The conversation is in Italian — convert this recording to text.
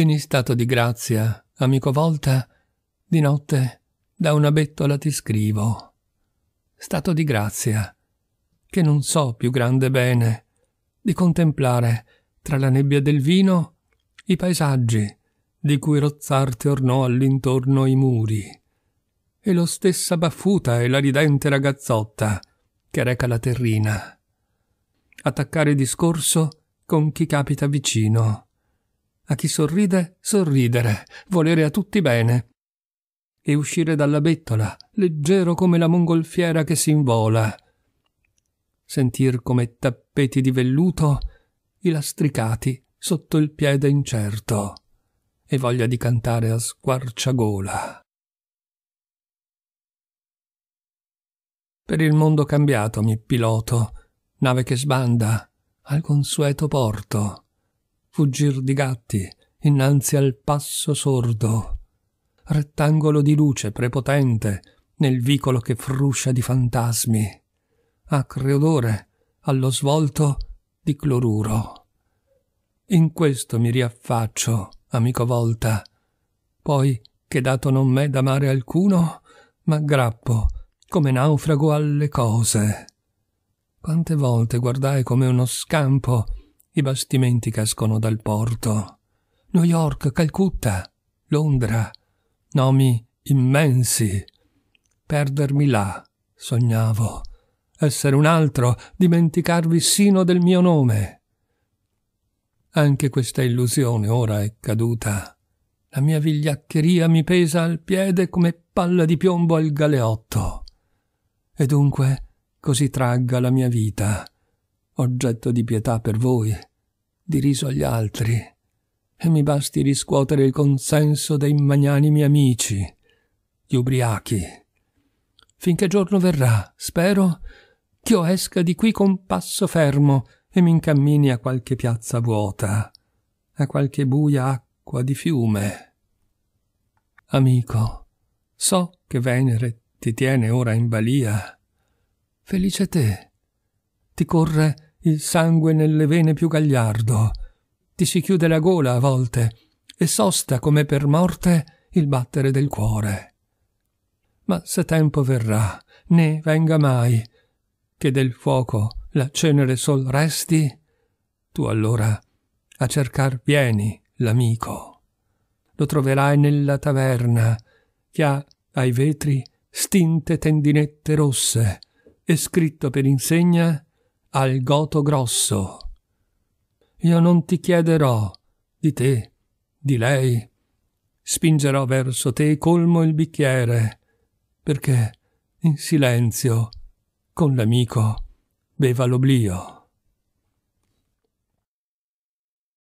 in stato di grazia, amico Volta, di notte da una bettola ti scrivo. Stato di grazia, che non so più grande bene di contemplare tra la nebbia del vino i paesaggi di cui rozzarti ornò all'intorno i muri, e lo stessa baffuta e la ridente ragazzotta che reca la terrina. Attaccare discorso con chi capita vicino a chi sorride, sorridere, volere a tutti bene. E uscire dalla bettola, leggero come la mongolfiera che si invola. Sentir come tappeti di velluto i lastricati sotto il piede incerto e voglia di cantare a squarciagola. Per il mondo cambiato mi piloto, nave che sbanda al consueto porto fuggir di gatti innanzi al passo sordo. Rettangolo di luce prepotente nel vicolo che fruscia di fantasmi. Acre odore allo svolto di cloruro. In questo mi riaffaccio, amico Volta. Poi, che dato non m'è da mare alcuno, m'aggrappo come naufrago alle cose. Quante volte guardai come uno scampo i bastimenti cascono dal porto. New York, Calcutta, Londra, nomi immensi. Perdermi là, sognavo. Essere un altro, dimenticarvi sino del mio nome. Anche questa illusione ora è caduta. La mia vigliaccheria mi pesa al piede come palla di piombo al galeotto. E dunque così tragga la mia vita oggetto di pietà per voi, di riso agli altri, e mi basti riscuotere il consenso dei magnanimi amici, gli ubriachi. Finché giorno verrà, spero, ch'io esca di qui con passo fermo e mi incammini a qualche piazza vuota, a qualche buia acqua di fiume. Amico, so che Venere ti tiene ora in balia. Felice te ti corre il sangue nelle vene più gagliardo, ti si chiude la gola a volte e sosta come per morte il battere del cuore. Ma se tempo verrà, né venga mai, che del fuoco la cenere sol resti, tu allora a cercar vieni l'amico. Lo troverai nella taverna, che ha ai vetri stinte tendinette rosse e scritto per insegna al goto grosso. Io non ti chiederò di te, di lei. Spingerò verso te colmo il bicchiere, perché in silenzio con l'amico beva l'oblio.